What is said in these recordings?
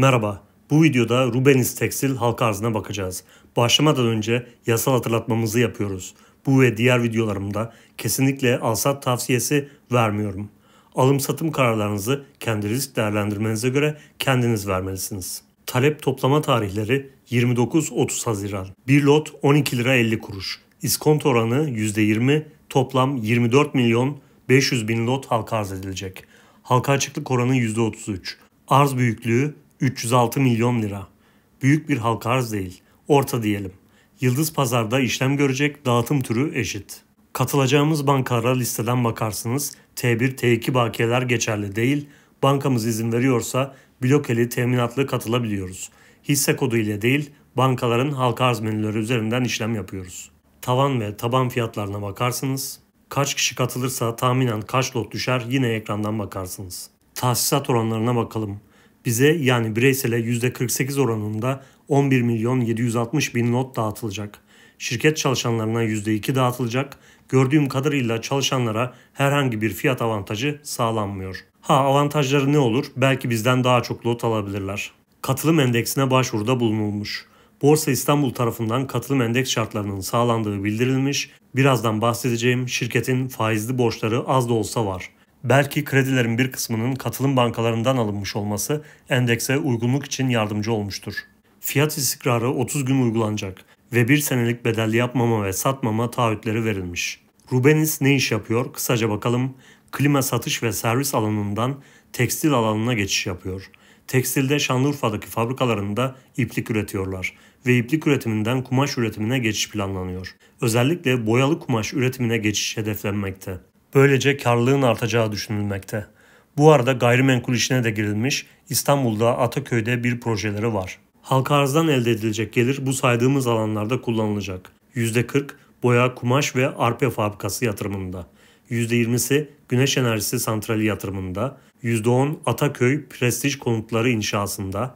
Merhaba, bu videoda Rubens Tekstil halka arzına bakacağız. Başlamadan önce yasal hatırlatmamızı yapıyoruz. Bu ve diğer videolarımda kesinlikle alsat tavsiyesi vermiyorum. Alım satım kararlarınızı kendi risk değerlendirmenize göre kendiniz vermelisiniz. Talep toplama tarihleri 29-30 Haziran. Bir lot 12 lira 50 kuruş. İskonto oranı %20, toplam 24 milyon 500 bin lot halka arz edilecek. Halka açıklık oranı %33. Arz büyüklüğü 306 milyon lira. Büyük bir halka arz değil, orta diyelim. Yıldız Pazar'da işlem görecek dağıtım türü eşit. Katılacağımız bankalara listeden bakarsınız. T1, T2 bakiyeler geçerli değil. Bankamız izin veriyorsa blokeli teminatlı katılabiliyoruz. Hisse kodu ile değil, bankaların halka arz menüleri üzerinden işlem yapıyoruz. Tavan ve taban fiyatlarına bakarsınız. Kaç kişi katılırsa tahminen kaç lot düşer yine ekrandan bakarsınız. Tahsisat oranlarına bakalım bize yani bireysele %48 oranında 11 milyon 760 bin not dağıtılacak. Şirket çalışanlarına %2 dağıtılacak. Gördüğüm kadarıyla çalışanlara herhangi bir fiyat avantajı sağlanmıyor. Ha avantajları ne olur? Belki bizden daha çok lot alabilirler. Katılım endeksine başvuruda bulunulmuş. Borsa İstanbul tarafından katılım endeks şartlarının sağlandığı bildirilmiş. Birazdan bahsedeceğim şirketin faizli borçları az da olsa var. Belki kredilerin bir kısmının katılım bankalarından alınmış olması endekse uygunluk için yardımcı olmuştur. Fiyat istikrarı 30 gün uygulanacak ve bir senelik bedel yapmama ve satmama taahhütleri verilmiş. Rubenis ne iş yapıyor? Kısaca bakalım. Klima satış ve servis alanından tekstil alanına geçiş yapıyor. Tekstilde Şanlıurfa'daki fabrikalarında iplik üretiyorlar ve iplik üretiminden kumaş üretimine geçiş planlanıyor. Özellikle boyalı kumaş üretimine geçiş hedeflenmekte. Böylece karlılığın artacağı düşünülmekte. Bu arada gayrimenkul işine de girilmiş, İstanbul'da Ataköy'de bir projeleri var. Halka arzdan elde edilecek gelir bu saydığımız alanlarda kullanılacak. %40 boya, kumaş ve arpe fabrikası yatırımında. %20'si güneş enerjisi santrali yatırımında. %10 Ataköy prestij konutları inşasında.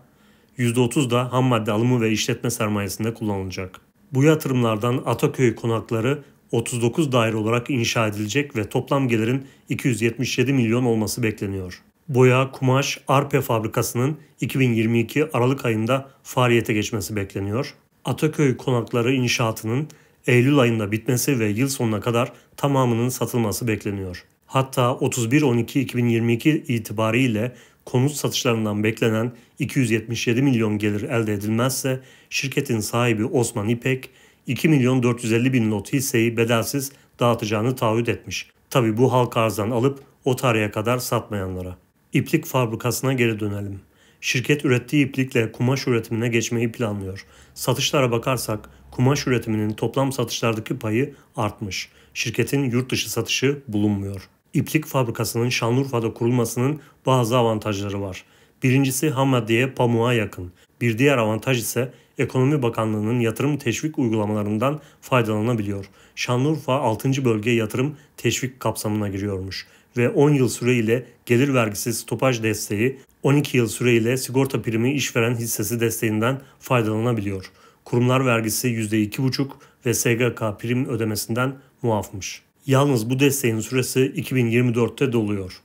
%30 da ham madde alımı ve işletme sermayesinde kullanılacak. Bu yatırımlardan Ataköy konakları 39 daire olarak inşa edilecek ve toplam gelirin 277 milyon olması bekleniyor. Boya, kumaş, arpe fabrikasının 2022 Aralık ayında faaliyete geçmesi bekleniyor. Ataköy konakları inşaatının Eylül ayında bitmesi ve yıl sonuna kadar tamamının satılması bekleniyor. Hatta 31-12-2022 itibariyle konut satışlarından beklenen 277 milyon gelir elde edilmezse şirketin sahibi Osman İpek 2 milyon 450 bin not hisseyi bedelsiz dağıtacağını taahhüt etmiş. Tabi bu halk arzdan alıp o tarihe kadar satmayanlara. İplik fabrikasına geri dönelim. Şirket ürettiği iplikle kumaş üretimine geçmeyi planlıyor. Satışlara bakarsak kumaş üretiminin toplam satışlardaki payı artmış. Şirketin yurt dışı satışı bulunmuyor. İplik fabrikasının Şanlıurfa'da kurulmasının bazı avantajları var. Birincisi Hamadiye maddeye pamuğa yakın. Bir diğer avantaj ise Ekonomi Bakanlığı'nın yatırım teşvik uygulamalarından faydalanabiliyor. Şanlıurfa 6. bölge yatırım teşvik kapsamına giriyormuş ve 10 yıl süreyle gelir vergisi stopaj desteği, 12 yıl süreyle sigorta primi işveren hissesi desteğinden faydalanabiliyor. Kurumlar vergisi %2,5 ve SGK prim ödemesinden muafmış. Yalnız bu desteğin süresi 2024'te doluyor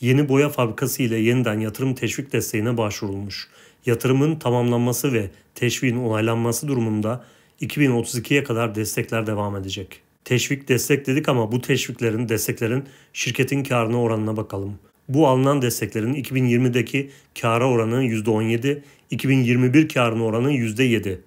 yeni boya fabrikası ile yeniden yatırım teşvik desteğine başvurulmuş. Yatırımın tamamlanması ve teşviğin onaylanması durumunda 2032'ye kadar destekler devam edecek. Teşvik destek dedik ama bu teşviklerin, desteklerin şirketin karına oranına bakalım. Bu alınan desteklerin 2020'deki kara oranı %17, 2021 karına oranı %7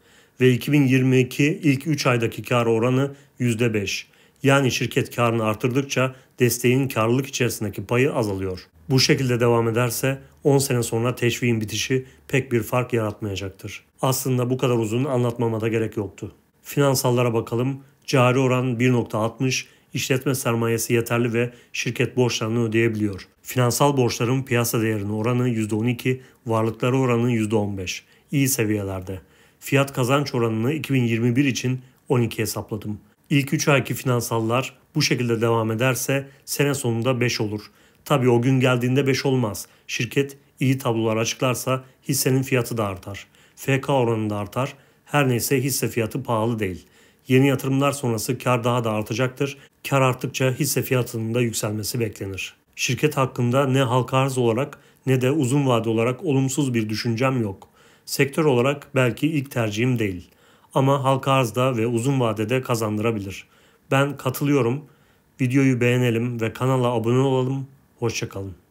ve 2022 ilk 3 aydaki kar oranı %5. Yani şirket karını artırdıkça desteğin karlılık içerisindeki payı azalıyor. Bu şekilde devam ederse 10 sene sonra teşviğin bitişi pek bir fark yaratmayacaktır. Aslında bu kadar uzun anlatmama da gerek yoktu. Finansallara bakalım. Cari oran 1.60, işletme sermayesi yeterli ve şirket borçlarını ödeyebiliyor. Finansal borçların piyasa değerinin oranı %12, varlıkları oranı %15. İyi seviyelerde. Fiyat kazanç oranını 2021 için 12 hesapladım. İlk 3 ayki finansallar bu şekilde devam ederse sene sonunda 5 olur. Tabii o gün geldiğinde 5 olmaz. Şirket iyi tablolar açıklarsa hissenin fiyatı da artar. FK oranı da artar. Her neyse hisse fiyatı pahalı değil. Yeni yatırımlar sonrası kar daha da artacaktır. Kar arttıkça hisse fiyatının da yükselmesi beklenir. Şirket hakkında ne halka arz olarak ne de uzun vade olarak olumsuz bir düşüncem yok. Sektör olarak belki ilk tercihim değil ama halka arzda ve uzun vadede kazandırabilir. Ben katılıyorum. Videoyu beğenelim ve kanala abone olalım. Hoşçakalın.